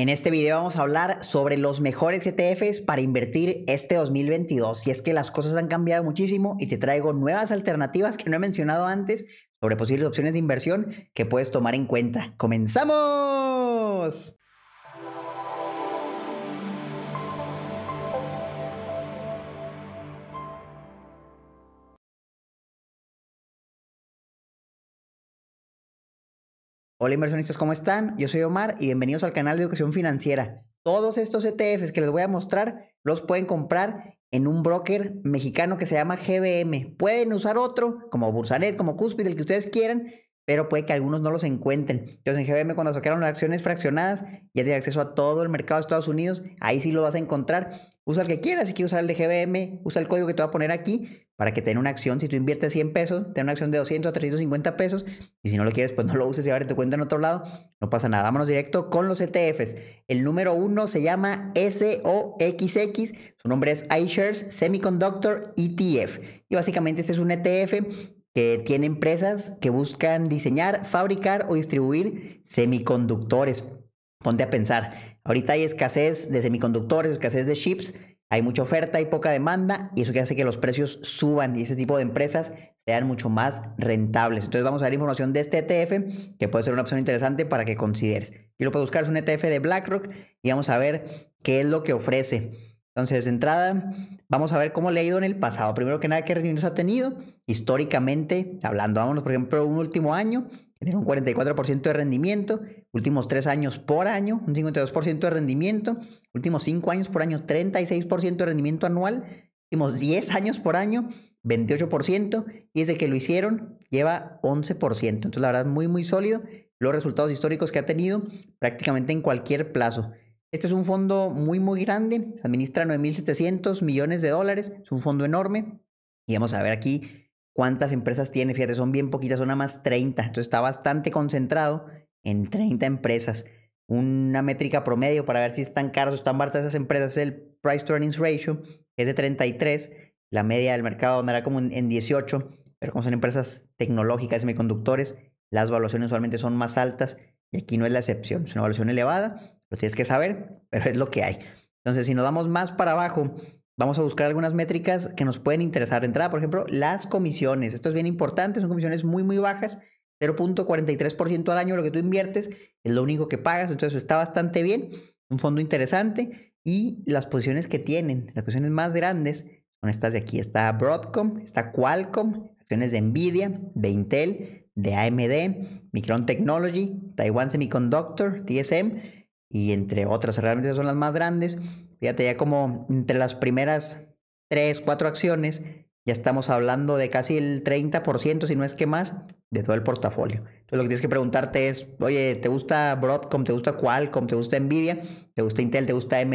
En este video vamos a hablar sobre los mejores ETFs para invertir este 2022. Y es que las cosas han cambiado muchísimo y te traigo nuevas alternativas que no he mencionado antes sobre posibles opciones de inversión que puedes tomar en cuenta. ¡Comenzamos! Hola inversionistas, ¿cómo están? Yo soy Omar y bienvenidos al canal de educación financiera. Todos estos ETFs que les voy a mostrar los pueden comprar en un broker mexicano que se llama GBM. Pueden usar otro, como Bursanet, como Cuspid, el que ustedes quieran, pero puede que algunos no los encuentren. Entonces en GBM cuando sacaron las acciones fraccionadas, ya tiene acceso a todo el mercado de Estados Unidos, ahí sí lo vas a encontrar. Usa el que quieras, si quieres usar el de GBM, usa el código que te voy a poner aquí, para que tenga una acción. Si tú inviertes 100 pesos, te una acción de 200 a 350 pesos. Y si no lo quieres, pues no lo uses y abre tu cuenta en otro lado. No pasa nada. Vámonos directo con los ETFs. El número uno se llama SOXX. Su nombre es iShares Semiconductor ETF. Y básicamente este es un ETF que tiene empresas que buscan diseñar, fabricar o distribuir semiconductores. Ponte a pensar, ahorita hay escasez de semiconductores, escasez de chips, hay mucha oferta y poca demanda y eso que hace que los precios suban y ese tipo de empresas sean mucho más rentables. Entonces vamos a ver información de este ETF que puede ser una opción interesante para que consideres. Y lo puedes buscar es un ETF de BlackRock y vamos a ver qué es lo que ofrece. Entonces, de entrada, vamos a ver cómo le ha ido en el pasado. Primero que nada, qué rendimientos ha tenido históricamente, hablando, vámonos, por ejemplo, un último año, tiene un 44% de rendimiento, últimos tres años por año, un 52% de rendimiento, últimos cinco años por año, 36% de rendimiento anual, últimos 10 años por año, 28%, y desde que lo hicieron lleva 11%. Entonces, la verdad, muy, muy sólido los resultados históricos que ha tenido prácticamente en cualquier plazo. Este es un fondo muy, muy grande, administra 9.700 millones de dólares, es un fondo enorme, y vamos a ver aquí cuántas empresas tiene, fíjate, son bien poquitas, son nada más 30, entonces está bastante concentrado en 30 empresas. Una métrica promedio para ver si están caras o están baratas esas empresas es el price to earnings ratio, que es de 33. La media del mercado andará como en 18, pero como son empresas tecnológicas, semiconductores, las valuaciones usualmente son más altas y aquí no es la excepción. Es una valuación elevada, lo tienes que saber, pero es lo que hay. Entonces, si nos damos más para abajo, vamos a buscar algunas métricas que nos pueden interesar. Entrada, por ejemplo, las comisiones. Esto es bien importante, son comisiones muy, muy bajas 0.43% al año lo que tú inviertes es lo único que pagas, entonces está bastante bien, un fondo interesante y las posiciones que tienen, las posiciones más grandes son estas de aquí, está Broadcom, está Qualcomm, acciones de Nvidia, de Intel, de AMD, Micron Technology, Taiwan Semiconductor, TSM y entre otras, realmente son las más grandes. Fíjate ya como entre las primeras 3, 4 acciones ya estamos hablando de casi el 30%, si no es que más, de todo el portafolio. Entonces lo que tienes que preguntarte es, oye, ¿te gusta Broadcom? ¿Te gusta Qualcomm? ¿Te gusta Nvidia? ¿Te gusta Intel? ¿Te gusta AMD?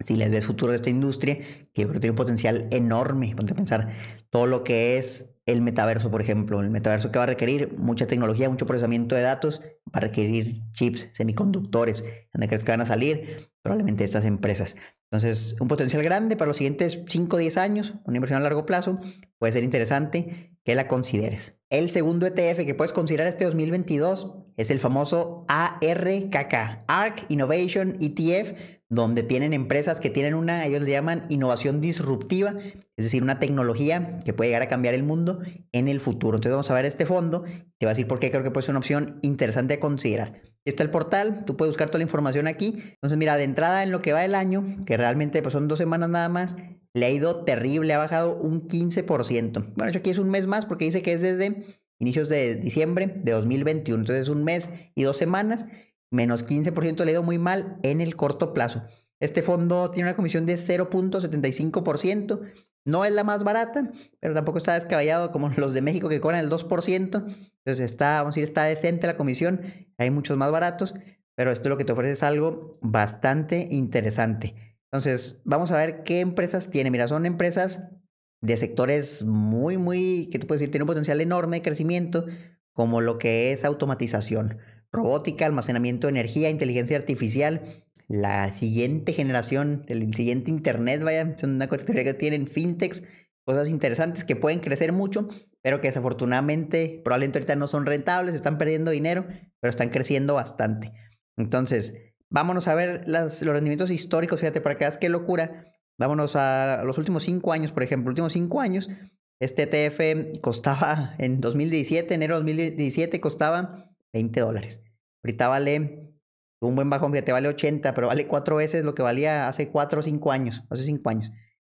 Si les ves futuro de esta industria, que yo creo que tiene un potencial enorme, ponte a pensar, todo lo que es el metaverso, por ejemplo, el metaverso que va a requerir mucha tecnología, mucho procesamiento de datos, va a requerir chips, semiconductores, donde crees que van a salir probablemente estas empresas. Entonces, un potencial grande para los siguientes 5 o 10 años, una inversión a largo plazo, puede ser interesante que la consideres. El segundo ETF que puedes considerar este 2022 es el famoso ARKK, ARK Innovation ETF, donde tienen empresas que tienen una, ellos le llaman innovación disruptiva, es decir, una tecnología que puede llegar a cambiar el mundo en el futuro. Entonces vamos a ver este fondo, te voy a decir por qué creo que puede ser una opción interesante a considerar. Está el portal, tú puedes buscar toda la información aquí. Entonces mira, de entrada en lo que va el año, que realmente pues, son dos semanas nada más, le ha ido terrible, ha bajado un 15%. Bueno, aquí es un mes más porque dice que es desde inicios de diciembre de 2021, entonces es un mes y dos semanas, menos 15% le ha ido muy mal en el corto plazo. Este fondo tiene una comisión de 0.75%, no es la más barata, pero tampoco está descabellado como los de México que cobran el 2%, entonces está, vamos a decir, está decente la comisión, hay muchos más baratos, pero esto lo que te ofrece es algo bastante interesante. Entonces, vamos a ver qué empresas tiene. Mira, son empresas de sectores muy, muy, que te puedo decir? Tienen un potencial enorme de crecimiento, como lo que es automatización, robótica, almacenamiento de energía, inteligencia artificial, la siguiente generación, el siguiente Internet, vaya, son una categoría que tienen fintechs, cosas interesantes que pueden crecer mucho, pero que desafortunadamente probablemente ahorita no son rentables, están perdiendo dinero, pero están creciendo bastante. Entonces, Vámonos a ver los rendimientos históricos, fíjate, para que veas qué locura. Vámonos a los últimos cinco años, por ejemplo, últimos cinco años, este ETF costaba en 2017, enero de 2017, costaba 20 dólares. Ahorita vale un buen bajón, fíjate, vale 80, pero vale cuatro veces lo que valía hace cuatro o cinco años, hace cinco años.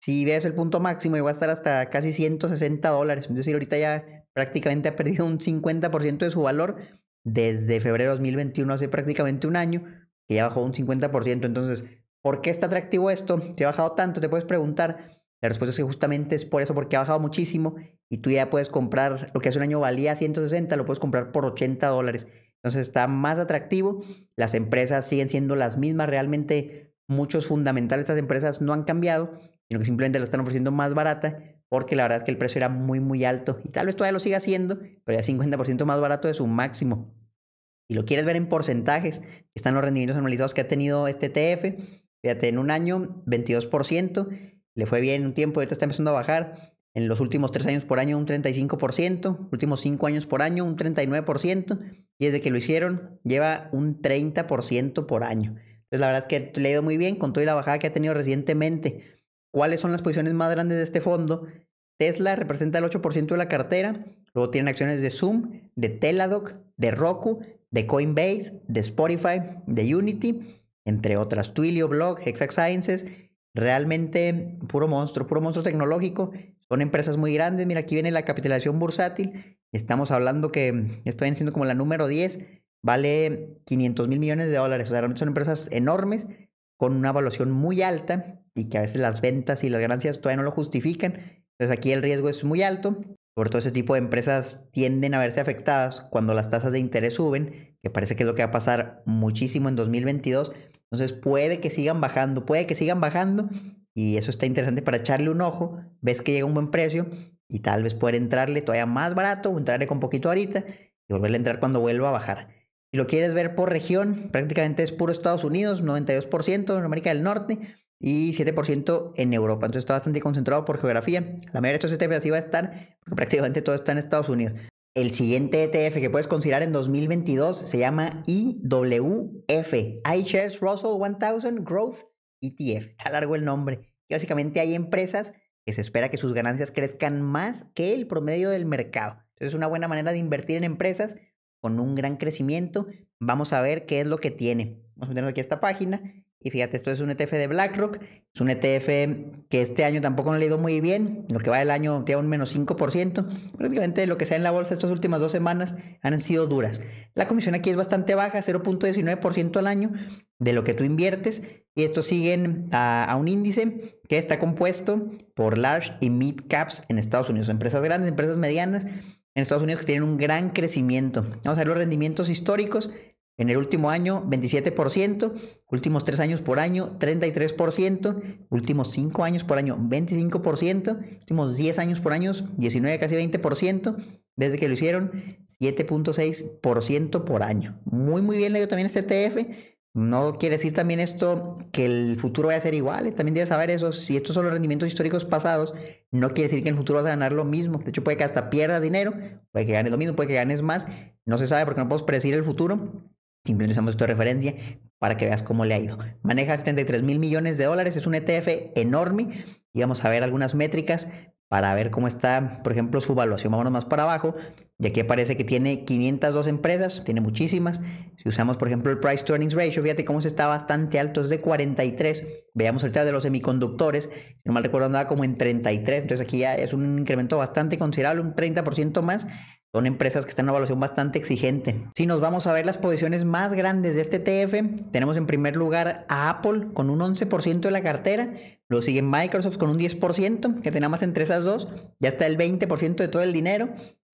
Si ves el punto máximo, iba a estar hasta casi 160 dólares. Es decir, ahorita ya prácticamente ha perdido un 50% de su valor desde febrero de 2021, hace prácticamente un año que ya bajó un 50%. Entonces, ¿por qué está atractivo esto? Si ha bajado tanto, te puedes preguntar. La respuesta es que justamente es por eso, porque ha bajado muchísimo y tú ya puedes comprar lo que hace un año valía 160, lo puedes comprar por 80 dólares. Entonces está más atractivo, las empresas siguen siendo las mismas, realmente muchos fundamentales de estas empresas no han cambiado, sino que simplemente la están ofreciendo más barata, porque la verdad es que el precio era muy, muy alto y tal vez todavía lo siga siendo, pero ya 50% más barato de su máximo si lo quieres ver en porcentajes, están los rendimientos anualizados que ha tenido este ETF. Fíjate, en un año 22%, le fue bien un tiempo, ahorita está empezando a bajar. En los últimos tres años por año un 35%, últimos cinco años por año un 39%, y desde que lo hicieron lleva un 30% por año. Entonces la verdad es que le ha ido muy bien con toda la bajada que ha tenido recientemente. ¿Cuáles son las posiciones más grandes de este fondo? Tesla representa el 8% de la cartera, luego tienen acciones de Zoom, de Teladoc, de Roku, de Coinbase, de Spotify, de Unity, entre otras, Twilio, Blog, Exact Sciences, realmente puro monstruo, puro monstruo tecnológico. Son empresas muy grandes. Mira, aquí viene la capitalización bursátil. Estamos hablando que estoy siendo como la número 10. Vale 500 mil millones de dólares. O realmente son empresas enormes con una evaluación muy alta y que a veces las ventas y las ganancias todavía no lo justifican. Entonces aquí el riesgo es muy alto sobre todo ese tipo de empresas tienden a verse afectadas cuando las tasas de interés suben, que parece que es lo que va a pasar muchísimo en 2022. Entonces puede que sigan bajando, puede que sigan bajando y eso está interesante para echarle un ojo, ves que llega un buen precio y tal vez poder entrarle todavía más barato o entrarle con poquito ahorita y volverle a entrar cuando vuelva a bajar. Si lo quieres ver por región, prácticamente es puro Estados Unidos, 92% en América del Norte, y 7% en Europa. Entonces está bastante concentrado por geografía. La mayoría de estos ETFs así va a estar, prácticamente todo está en Estados Unidos. El siguiente ETF que puedes considerar en 2022 se llama IWF, iShares Russell 1000 Growth ETF. Está largo el nombre. Y básicamente hay empresas que se espera que sus ganancias crezcan más que el promedio del mercado. Entonces es una buena manera de invertir en empresas con un gran crecimiento. Vamos a ver qué es lo que tiene. Vamos a meternos aquí esta página y fíjate, esto es un ETF de BlackRock, es un ETF que este año tampoco le ha ido muy bien, lo que va del año tiene un menos 5%, prácticamente lo que sea en la bolsa estas últimas dos semanas han sido duras. La comisión aquí es bastante baja, 0.19% al año de lo que tú inviertes, y esto sigue a, un índice que está compuesto por large y mid caps en Estados Unidos, empresas grandes, empresas medianas en Estados Unidos que tienen un gran crecimiento. Vamos a ver los rendimientos históricos. En el último año, 27%, últimos tres años por año, 33%, últimos cinco años por año, 25%, últimos 10 años por año, 19, casi 20%, desde que lo hicieron, 7.6% por año. Muy, muy bien leído también este ETF. No quiere decir también esto que el futuro vaya a ser igual, eh, también debes saber eso. Si estos son los rendimientos históricos pasados, no quiere decir que en el futuro vas a ganar lo mismo. De hecho, puede que hasta pierdas dinero, puede que ganes lo mismo, puede que ganes más. No se sabe porque no podemos predecir el futuro Simplemente usamos esto de referencia para que veas cómo le ha ido. Maneja 73 mil millones de dólares, es un ETF enorme y vamos a ver algunas métricas para ver cómo está, por ejemplo, su valuación. Vámonos más para abajo y aquí aparece que tiene 502 empresas, tiene muchísimas. Si usamos, por ejemplo, el Price to Earnings Ratio, fíjate cómo se está bastante alto, es de 43. Veamos el ahorita de los semiconductores, si no mal recuerdo andaba como en 33, entonces aquí ya es un incremento bastante considerable, un 30% más son empresas que están en una evaluación bastante exigente. Si nos vamos a ver las posiciones más grandes de este TF, tenemos en primer lugar a Apple con un 11% de la cartera, lo sigue Microsoft con un 10%, que tenemos entre esas dos, ya está el 20% de todo el dinero,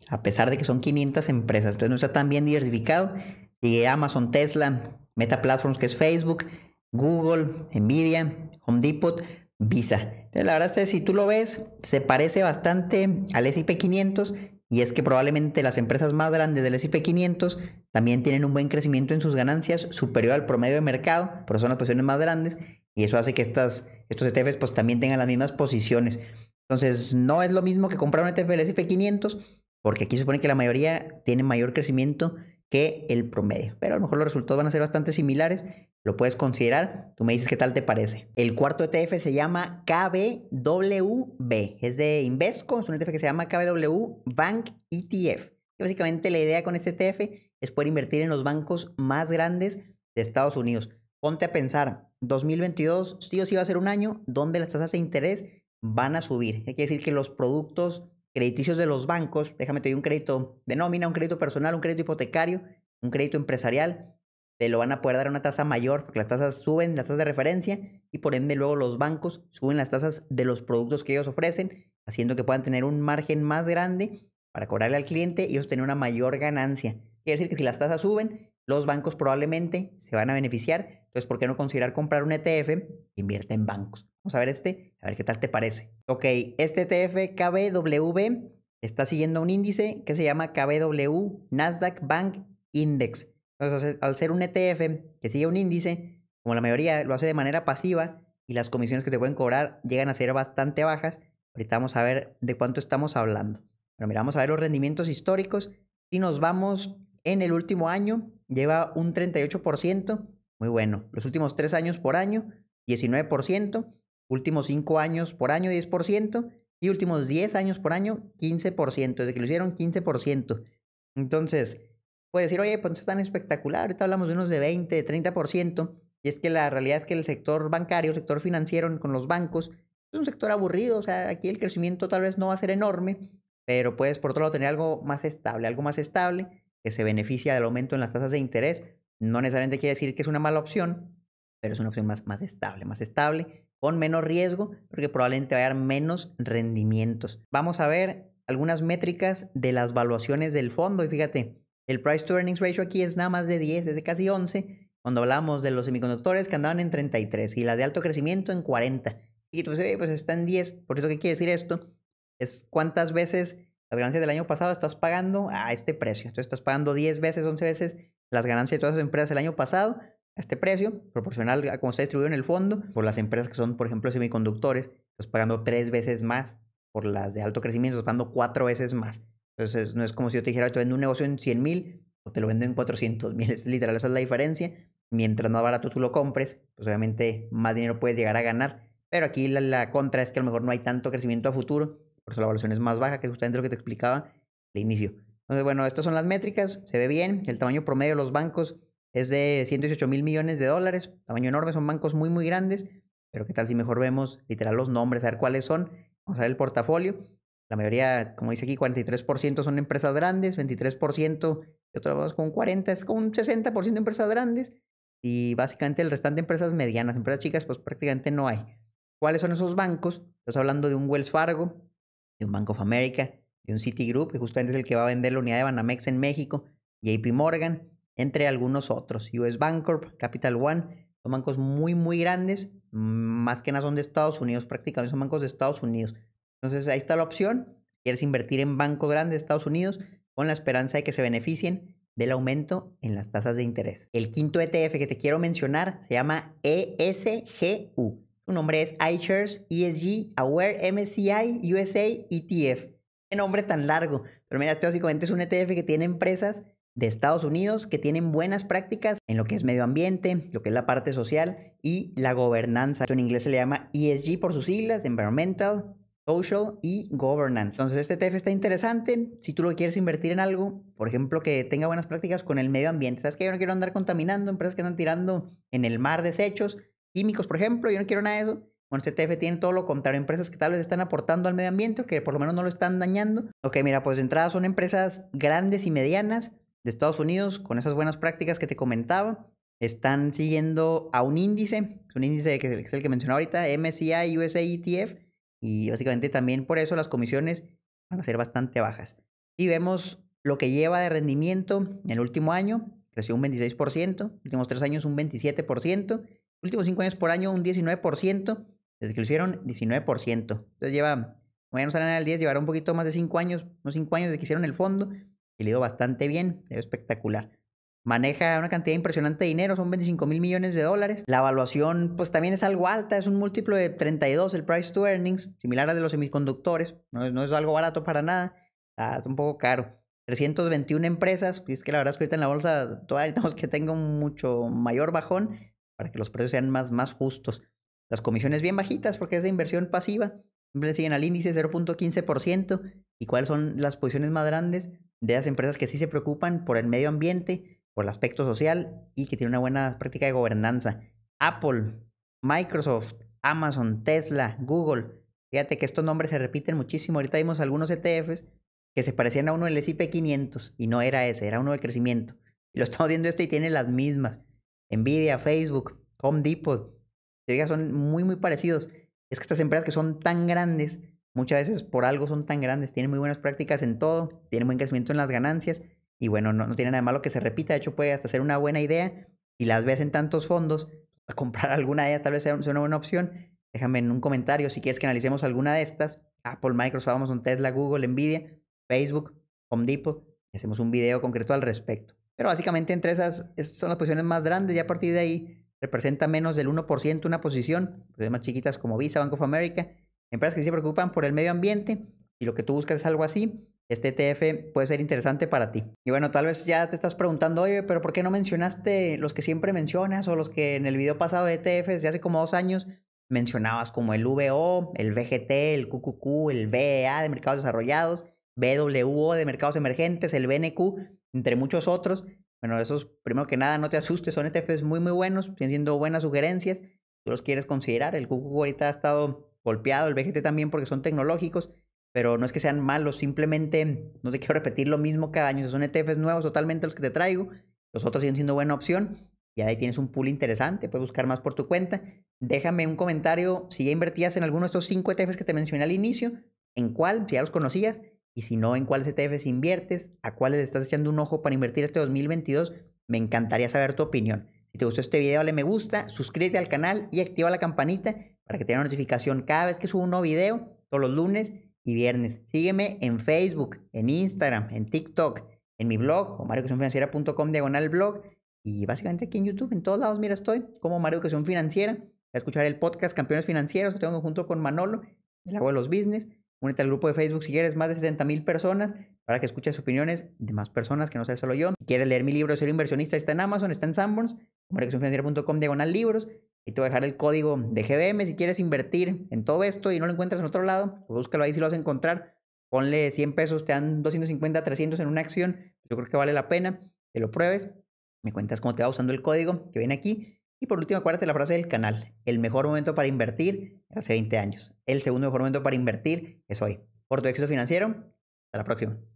a pesar de que son 500 empresas, entonces no está tan bien diversificado. Sigue Amazon, Tesla, Meta Platforms, que es Facebook, Google, Nvidia, Home Depot, Visa. La verdad es que si tú lo ves, se parece bastante al S&P 500 y es que probablemente las empresas más grandes del S&P 500 también tienen un buen crecimiento en sus ganancias superior al promedio de mercado, pero son las posiciones más grandes y eso hace que estas, estos ETFs pues también tengan las mismas posiciones. Entonces, no es lo mismo que comprar un ETF del S&P 500 porque aquí se supone que la mayoría tiene mayor crecimiento que el promedio. Pero a lo mejor los resultados van a ser bastante similares. Lo puedes considerar. Tú me dices qué tal te parece. El cuarto ETF se llama KBWB. Es de Invesco. Es un ETF que se llama KBW Bank ETF. básicamente la idea con este ETF es poder invertir en los bancos más grandes de Estados Unidos. Ponte a pensar, 2022 sí o sí va a ser un año donde las tasas de interés van a subir. que decir que los productos crediticios de los bancos, déjame te doy un crédito de nómina, un crédito personal, un crédito hipotecario, un crédito empresarial, te lo van a poder dar a una tasa mayor porque las tasas suben, las tasas de referencia y por ende luego los bancos suben las tasas de los productos que ellos ofrecen, haciendo que puedan tener un margen más grande para cobrarle al cliente y obtener una mayor ganancia. Quiere decir que si las tasas suben, los bancos probablemente se van a beneficiar. Entonces, ¿por qué no considerar comprar un ETF? Invierte en bancos. Vamos a ver este, a ver qué tal te parece. Ok, este ETF KBW está siguiendo un índice que se llama KBW Nasdaq Bank Index. Entonces, al ser un ETF que sigue un índice, como la mayoría lo hace de manera pasiva y las comisiones que te pueden cobrar llegan a ser bastante bajas, ahorita vamos a ver de cuánto estamos hablando. Pero mira, vamos a ver los rendimientos históricos. Si nos vamos en el último año, lleva un 38%, muy bueno. Los últimos tres años por año, 19%. Últimos 5 años por año 10% y últimos 10 años por año 15%, desde que lo hicieron 15%. Entonces, puede decir, oye, pues es tan espectacular, ahorita hablamos de unos de 20, de 30%, y es que la realidad es que el sector bancario, el sector financiero con los bancos, es un sector aburrido, o sea, aquí el crecimiento tal vez no va a ser enorme, pero puedes por otro lado tener algo más estable, algo más estable que se beneficia del aumento en las tasas de interés. No necesariamente quiere decir que es una mala opción, pero es una opción más, más estable, más estable con menos riesgo porque probablemente va a dar menos rendimientos. Vamos a ver algunas métricas de las valuaciones del fondo y fíjate, el price to earnings ratio aquí es nada más de 10, es de casi 11, cuando hablamos de los semiconductores que andaban en 33 y las de alto crecimiento en 40. Y tú dices, pues, está en 10, por eso que quiere decir esto, es cuántas veces las ganancias del año pasado estás pagando a este precio. Entonces estás pagando 10 veces, 11 veces las ganancias de todas las empresas del año pasado este precio, proporcional a cómo está distribuido en el fondo, por las empresas que son, por ejemplo, semiconductores, estás pagando tres veces más, por las de alto crecimiento estás pagando cuatro veces más. Entonces, no es como si yo te dijera, te vendo un negocio en 100 mil o te lo vendo en 400 mil, es literal, esa es la diferencia. Mientras más barato tú lo compres, pues obviamente más dinero puedes llegar a ganar. Pero aquí la, contra es que a lo mejor no hay tanto crecimiento a futuro, por eso la evaluación es más baja, que es justamente lo que te explicaba al inicio. Entonces, bueno, estas son las métricas, se ve bien, el tamaño promedio de los bancos es de 118 mil millones de dólares, tamaño enorme, son bancos muy, muy grandes, pero qué tal si mejor vemos literal los nombres, a ver cuáles son, vamos a ver el portafolio. La mayoría, como dice aquí, 43% son empresas grandes, 23% y vamos con 40, es con un 60% de empresas grandes y básicamente el restante de empresas medianas, empresas chicas, pues prácticamente no hay. ¿Cuáles son esos bancos? Estamos hablando de un Wells Fargo, de un Bank of America, de un Citigroup, que justamente es el que va a vender la unidad de Banamex en México, JP Morgan, entre algunos otros. US Bancorp, Capital One, son bancos muy, muy grandes, mm, más que nada son de Estados Unidos, prácticamente son bancos de Estados Unidos. Entonces ahí está la opción, quieres invertir en banco grande de Estados Unidos con la esperanza de que se beneficien del aumento en las tasas de interés. El quinto ETF que te quiero mencionar se llama ESGU. Su nombre es iShares ESG Aware MSCI USA ETF. Qué nombre tan largo. Pero mira, esto básicamente es un ETF que tiene empresas de Estados Unidos que tienen buenas prácticas en lo que es medio ambiente, lo que es la parte social y la gobernanza. Esto en inglés se le llama ESG por sus siglas, Environmental, Social y Governance. Entonces este ETF está interesante. Si tú lo quieres invertir en algo, por ejemplo, que tenga buenas prácticas con el medio ambiente. Sabes que yo no quiero andar contaminando empresas que andan tirando en el mar desechos químicos, por ejemplo. Yo no quiero nada de eso. Bueno, este ETF tiene todo lo contrario, empresas que tal vez están aportando al medio ambiente que por lo menos no lo están dañando. Ok, mira, pues de entrada son empresas grandes y medianas de Estados Unidos, con esas buenas prácticas que te comentaba, están siguiendo a un índice, es un índice que es el que mencionaba ahorita, MSCI USA ETF, y básicamente también por eso las comisiones van a ser bastante bajas. Y vemos lo que lleva de rendimiento en el último año, creció un 26%, últimos tres años un 27%, últimos cinco años por año un 19%, desde que lo hicieron 19%. Entonces lleva, bueno, salen al 10, llevará un poquito más de cinco años, unos cinco años desde que hicieron el fondo, y le ido bastante bien, es espectacular. Maneja una cantidad impresionante de dinero, son 25 mil millones de dólares. La evaluación, pues también es algo alta, es un múltiplo de 32, el price to earnings, similar a de los semiconductores. No es, algo barato para nada, ah, es un poco caro. 321 empresas, y es que la verdad es que ahorita en la bolsa todavía necesitamos que tenga un mucho mayor bajón para que los precios sean más, más justos. Las comisiones bien bajitas porque es de inversión pasiva, siempre siguen al índice 0.15%. ¿Y cuáles son las posiciones más grandes? de las empresas que sí se preocupan por el medio ambiente, por el aspecto social y que tienen una buena práctica de gobernanza. Apple, Microsoft, Amazon, Tesla, Google. Fíjate que estos nombres se repiten muchísimo. Ahorita vimos algunos ETFs que se parecían a uno del S&P 500 y no era ese, era uno de crecimiento. Y lo estamos viendo esto y tiene las mismas. Nvidia, Facebook, Home Depot. Son muy, muy parecidos. Es que estas empresas que son tan grandes Muchas veces por algo son tan grandes, tienen muy buenas prácticas en todo, tienen buen crecimiento en las ganancias y bueno, no, no tiene nada malo que se repita, de hecho puede hasta ser una buena idea. Si las ves en tantos fondos, comprar alguna de ellas tal vez sea, una buena opción. Déjame en un comentario si quieres que analicemos alguna de estas. Apple, Microsoft, Amazon, Tesla, Google, Nvidia, Facebook, Home Depot. hacemos un video concreto al respecto. Pero básicamente entre esas, son las posiciones más grandes y a partir de ahí representa menos del 1% una posición, posiciones más chiquitas como Visa, Bank of America Empresas que se preocupan por el medio ambiente y lo que tú buscas es algo así, este ETF puede ser interesante para ti. Y bueno, tal vez ya te estás preguntando, oye, pero ¿por qué no mencionaste los que siempre mencionas o los que en el video pasado de ETFs de hace como dos años mencionabas como el VO, el VGT, el QQQ, el BEA de mercados desarrollados, BWO de mercados emergentes, el BNQ, entre muchos otros? Bueno, esos, primero que nada, no te asustes, son ETFs muy, muy buenos, siendo buenas sugerencias. Tú los quieres considerar. El QQQ ahorita ha estado golpeado, el BGT también porque son tecnológicos, pero no es que sean malos, simplemente no te quiero repetir lo mismo cada año. son ETFs nuevos totalmente los que te traigo, los otros siguen siendo buena opción y ahí tienes un pool interesante, puedes buscar más por tu cuenta. Déjame un comentario si ya invertías en alguno de estos cinco ETFs que te mencioné al inicio, en cuál, si ya los conocías, y si no, en cuáles ETFs inviertes, a cuáles estás echando un ojo para invertir este 2022. Me encantaría saber tu opinión. Si te gustó este video, dale me gusta, suscríbete al canal y activa la campanita para que tenga notificación cada vez que subo un nuevo video, todos los lunes y viernes. Sígueme en Facebook, en Instagram, en TikTok, en mi blog, o diagonal blog, y básicamente aquí en YouTube, en todos lados, mira, estoy como Mario Educación Financiera. A escuchar el podcast Campeones Financieros que tengo junto con Manolo, el abuelo de los business. Únete al grupo de Facebook si quieres más de 70 mil personas para que escuches opiniones de más personas que no sea solo yo. Si quieres leer mi libro Ser Inversionista, está en Amazon, está en Sanborns, marioeducacionfinanciera.com, diagonal libros. Y te voy a dejar el código de GBM si quieres invertir en todo esto y no lo encuentras en otro lado, pues búscalo ahí si lo vas a encontrar. Ponle 100 pesos, te dan 250, 300 en una acción. Yo creo que vale la pena que lo pruebes. Me cuentas cómo te va usando el código que viene aquí. Y por último, acuérdate la frase del canal. El mejor momento para invertir hace 20 años. El segundo mejor momento para invertir es hoy. Por tu éxito financiero. Hasta la próxima.